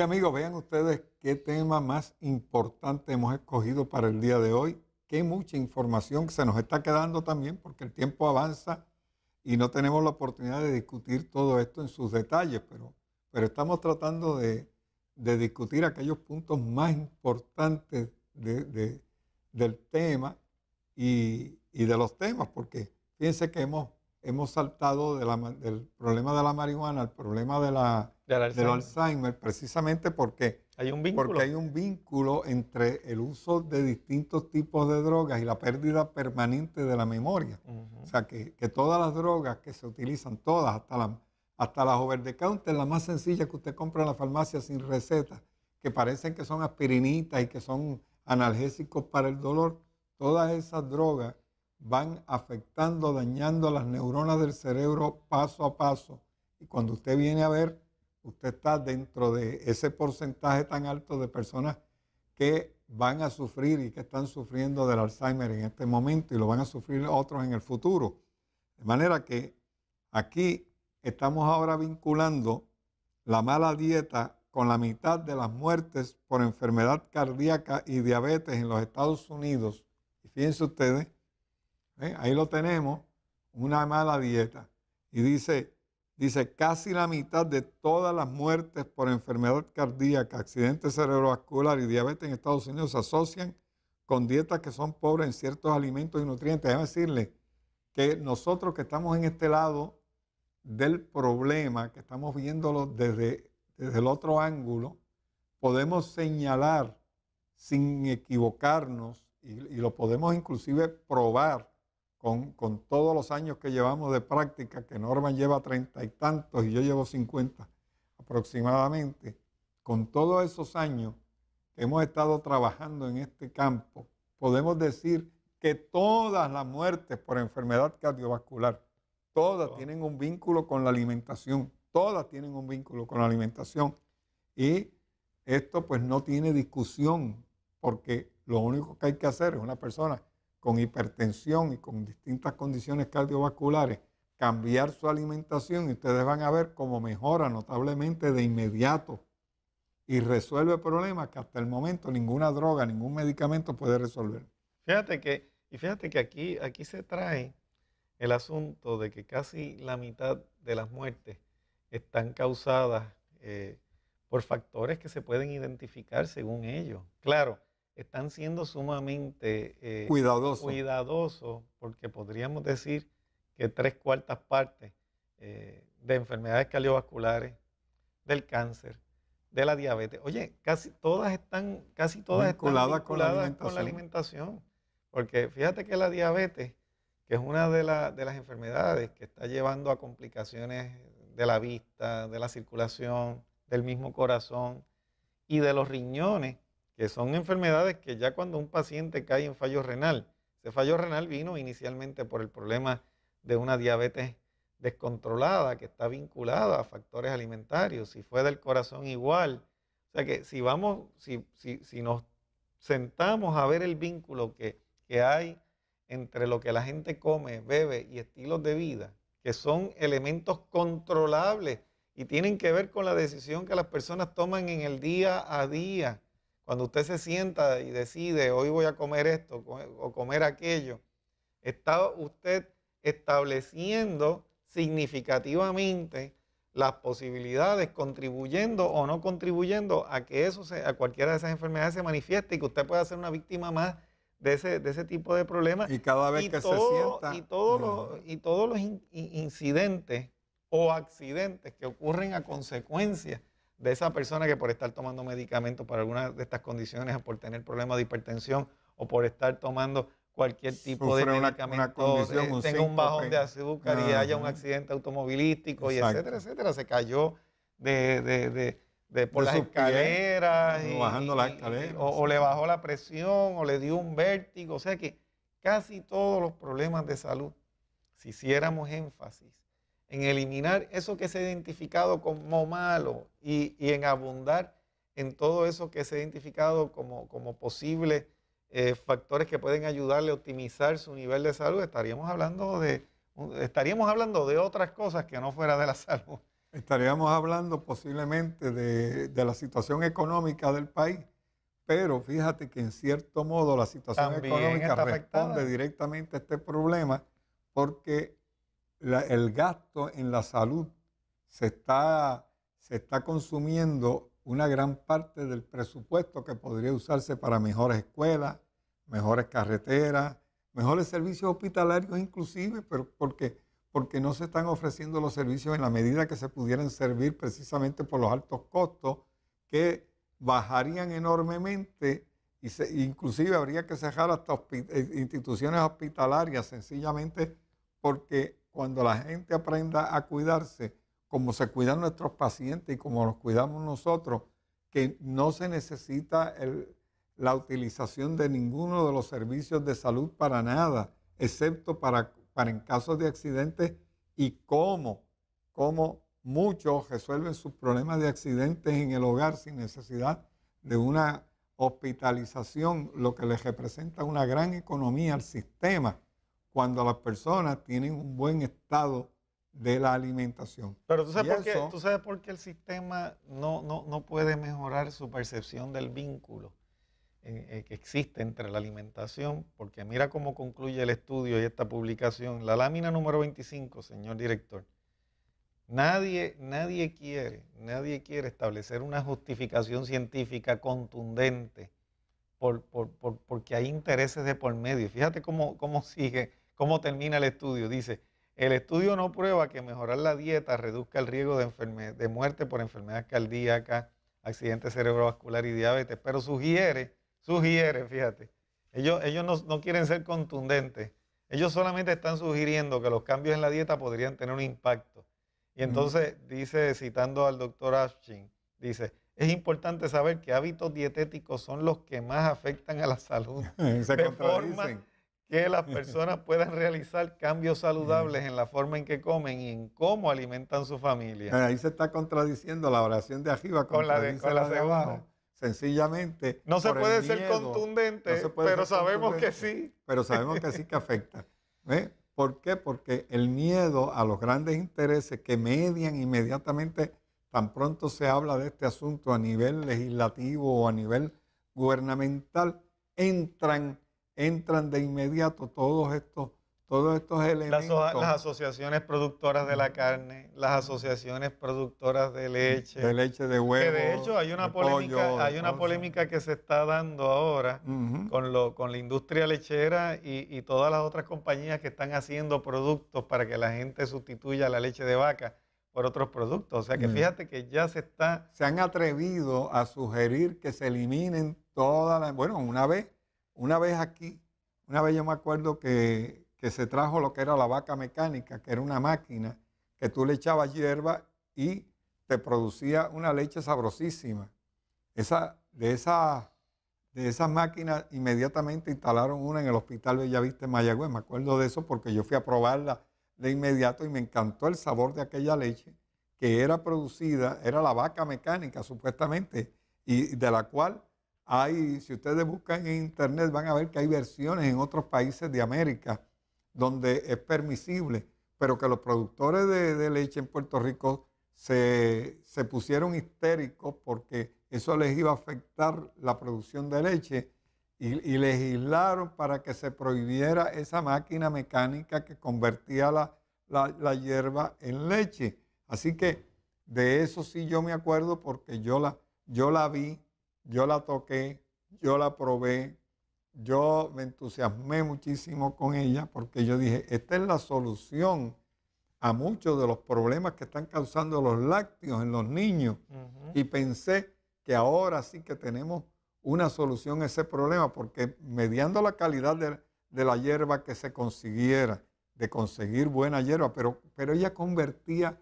amigos, vean ustedes qué tema más importante hemos escogido para el día de hoy. Qué mucha información se nos está quedando también porque el tiempo avanza y no tenemos la oportunidad de discutir todo esto en sus detalles, pero, pero estamos tratando de, de discutir aquellos puntos más importantes de, del tema y, y de los temas, porque fíjense que hemos hemos saltado de del problema de la marihuana al problema de la, del, Alzheimer. precisamente porque hay, un vínculo. porque hay un vínculo entre el uso de distintos tipos de drogas y la pérdida permanente de la memoria. O sea, que, que, todas las drogas que se utilizan, todas, hasta la, hasta la over the counter, la más sencilla que usted compra en la farmacia sin receta, que parecen que son aspirinitas y que son analgésicos para el dolor, todas esas drogas van afectando, dañando las neuronas del cerebro paso a paso. Y cuando usted viene a ver, usted está dentro de ese porcentaje tan alto de personas que van a sufrir y que están sufriendo del Alzheimer en este momento y lo van a sufrir otros en el futuro. De manera que aquí estamos ahora vinculando la mala dieta con la mitad de las muertes por enfermedad cardíaca y diabetes en los Estados Unidos. Y fíjense ustedes, ¿Eh? Ahí lo tenemos, una mala dieta. Y dice, dice, casi la mitad de todas las muertes por enfermedad cardíaca, accidente cerebrovascular y diabetes en Estados Unidos se asocian con dietas que son pobres en ciertos alimentos y nutrientes. Déjame decirle que nosotros que estamos en este lado del problema, que estamos viéndolo desde, el otro ángulo, podemos señalar sin equivocarnos y lo podemos inclusive probar con, todos los años que llevamos de práctica, que Norman lleva treinta y tantos y yo llevo cincuenta aproximadamente, con todos esos años que hemos estado trabajando en este campo, podemos decir que todas las muertes por enfermedad cardiovascular, todas tienen un vínculo con la alimentación, todas tienen un vínculo con la alimentación. Y esto pues no tiene discusión, porque lo único que hay que hacer es una persona con hipertensión y con distintas condiciones cardiovasculares, cambiar su alimentación y ustedes van a ver cómo mejora notablemente de inmediato y resuelve problemas que hasta el momento ninguna droga, ningún medicamento puede resolver. Fíjate que, y fíjate que aquí, aquí se trae el asunto de que casi la mitad de las muertes están causadas eh, por factores que se pueden identificar según ellos. Claro, están siendo sumamente eh, cuidadosos cuidadoso porque podríamos decir que tres cuartas partes eh, de enfermedades cardiovasculares, del cáncer, de la diabetes. Oye, casi todas están, casi todas vinculadas, con, la alimentación. Porque fíjate que la diabetes, que es una de, de las enfermedades que está llevando a complicaciones de la vista, de la circulación, del mismo corazón y de los riñones, que son enfermedades que ya cuando un paciente cae en fallo renal, ese fallo renal vino inicialmente por el problema de una diabetes descontrolada que está vinculada a factores alimentarios, si fue del corazón igual. O sea que si vamos, si, nos sentamos a ver el vínculo que, que hay entre lo que la gente come, bebe y estilos de vida, que son elementos controlables y tienen que ver con la decisión que las personas toman en el día a día. Cuando usted se sienta y decide, hoy voy a comer esto o comer aquello, está usted estableciendo significativamente las posibilidades, contribuyendo o no contribuyendo a que eso a cualquiera de esas enfermedades se manifieste y que usted pueda ser una víctima más de ese, tipo de problemas. Y cada vez que se sienta. Y todos los, y todos los incidentes o accidentes que ocurren a consecuencia de esa persona que por estar tomando medicamentos para alguna de estas condiciones o por tener problemas de hipertensión o por estar tomando cualquier tipo de medicamento, una, eh, un tenga un bajón de azúcar y haya un accidente automovilístico y etcétera, etcétera, se cayó de, por las escaleras, bajando la o le bajó la presión o le dio un vértigo, o sea que casi todos los problemas de salud, si hiciéramos énfasis en eliminar eso que se ha identificado como malo y, en abundar en todo eso que se ha identificado como, como posibles eh, factores que pueden ayudarle a optimizar su nivel de salud, estaríamos hablando de, estaríamos hablando de otras cosas que no fuera de la salud. Estaríamos hablando posiblemente de, la situación económica del país, pero fíjate que en cierto modo la situación económica responde directamente a este problema porque el gasto en la salud se está, se está consumiendo una gran parte del presupuesto que podría usarse para mejores escuelas, mejores carreteras, mejores servicios hospitalarios inclusive, pero porque, porque no se están ofreciendo los servicios en la medida que se pudieran servir precisamente por los altos costos que bajarían enormemente y se, inclusive habría que cerrar hasta eh, instituciones hospitalarias sencillamente porque cuando la gente aprenda a cuidarse, como se cuidan nuestros pacientes y como los cuidamos nosotros, que no se necesita la utilización de ninguno de los servicios de salud para nada, excepto para, para en casos de accidentes y cómo, cómo muchos resuelven sus problemas de accidentes en el hogar sin necesidad de una hospitalización, lo que les representa una gran economía al sistema cuando las personas tienen un buen estado de la alimentación. Pero tú sabes, por qué, tú sabes por qué el sistema no, no, puede mejorar su percepción del vínculo eh, eh, que existe entre la alimentación, porque mira cómo concluye el estudio y esta publicación, la lámina número 25, señor director. Nadie, nadie quiere, nadie quiere establecer una justificación científica contundente por, porque hay intereses de por medio. Fíjate cómo, cómo sigue ¿Cómo termina el estudio? Dice, el estudio no prueba que mejorar la dieta reduzca el riesgo de, de muerte por enfermedades cardíacas, accidentes cerebrovascular y diabetes, pero sugiere, sugiere, fíjate, ellos, ellos no, quieren ser contundentes, ellos solamente están sugiriendo que los cambios en la dieta podrían tener un impacto. Y entonces dice, citando al doctor Ashing, dice, es importante saber que hábitos dietéticos son los que más afectan a la salud. Se de, que las personas puedan realizar cambios saludables en la forma en que comen y en cómo alimentan su familia. Ahí se está contradiciendo la oración de arriba con la de, abajo. Sencillamente. No se puede ser contundente, pero sabemos que sí. Pero sabemos que sí que afecta. ¿eh? ¿Por qué? Porque el miedo a los grandes intereses que median inmediatamente, tan pronto se habla de este asunto a nivel legislativo o a nivel gubernamental, entran entran de inmediato todos estos, todos estos elementos. Las, asociaciones productoras de la carne, las asociaciones productoras de leche. De leche de huevo. Que de hecho hay una polémica, hay una polémica que se está dando ahora con, lo, con la industria lechera y, y todas las otras compañías que están haciendo productos para que la gente sustituya la leche de vaca por otros productos. O sea que mm. fíjate que ya se está... Se han atrevido a sugerir que se eliminen todas las... Bueno, una vez una vez aquí, una vez yo me acuerdo que, se trajo lo que era la vaca mecánica, que era una máquina que tú le echabas hierba y te producía una leche sabrosísima. Esa, de, esa, de esas máquinas inmediatamente instalaron una en el Hospital Bellavista en Mayagüez. Me acuerdo de eso porque yo fui a probarla de inmediato y me encantó el sabor de aquella leche que era producida, era la vaca mecánica supuestamente, y de la cual si ustedes buscan en internet, van a ver que hay versiones en otros países de América donde es permisible, pero que los productores de, leche en Puerto Rico se, pusieron histéricos porque eso les iba a afectar la producción de leche y, legislaron para que se prohibiera esa máquina mecánica que convertía la, hierba en leche. Así que de eso sí yo me acuerdo porque yo la, yo la vi yo la toqué, yo la probé, yo me entusiasmé muchísimo con ella porque yo dije, esta es la solución a muchos de los problemas que están causando los lácteos en los niños. Y pensé que ahora sí que tenemos una solución a ese problema, porque mediando la calidad de, la hierba que se consiguiera, de conseguir buena hierba, pero, pero ella convertía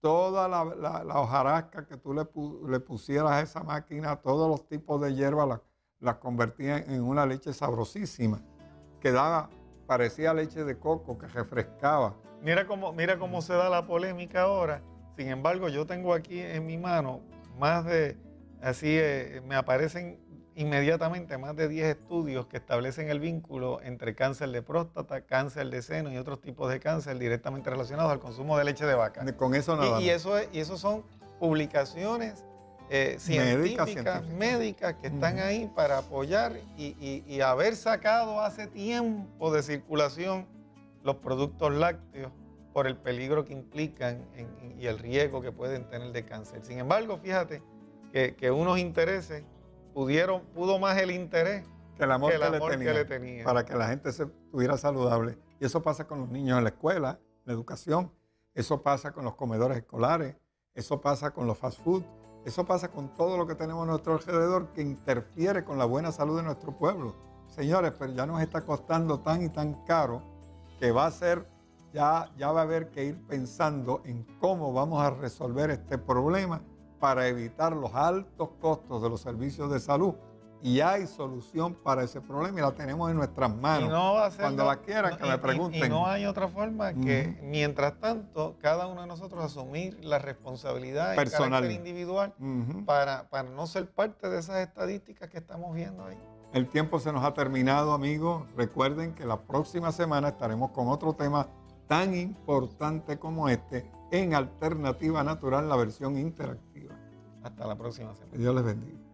toda la, hojarasca que tú le, pusieras a esa máquina, todos los tipos de hierbas las la convertía en una leche sabrosísima, que daba, parecía leche de coco, que refrescaba. Mira cómo, mira cómo se da la polémica ahora. Sin embargo, yo tengo aquí en mi mano más de, así eh, me aparecen inmediatamente más de 10 estudios que establecen el vínculo entre cáncer de próstata, cáncer de seno y otros tipos de cáncer directamente relacionados al consumo de leche de vaca. Con eso nada. Y, eso, y son publicaciones eh, científicas, médicas que están ahí para apoyar y, haber sacado hace tiempo de circulación los productos lácteos por el peligro que implican y el riesgo que pueden tener de cáncer. Sin embargo, fíjate que unos intereses pudo más el interés que el amor, que, le tenía, Para que la gente estuviera saludable. Y eso pasa con los niños en la escuela, en la educación. Eso pasa con los comedores escolares. Eso pasa con los fast food. Eso pasa con todo lo que tenemos a nuestro alrededor que interfiere con la buena salud de nuestro pueblo. Señores, pero ya nos está costando tan y tan caro que va a ser, ya, ya va a haber que ir pensando en cómo vamos a resolver este problema para evitar los altos costos de los servicios de salud. Y hay solución para ese problema y la tenemos en nuestras manos. Cuando la quieran, que me pregunten. Y, no hay otra forma que, mientras tanto, cada uno de nosotros asumir la responsabilidad Personal. carácter individual para, para no ser parte de esas estadísticas que estamos viendo ahí. El tiempo se nos ha terminado, amigos. Recuerden que la próxima semana estaremos con otro tema tan importante como este en Alternativa Natural, la versión interactiva. Hasta la próxima semana. Dios les bendiga.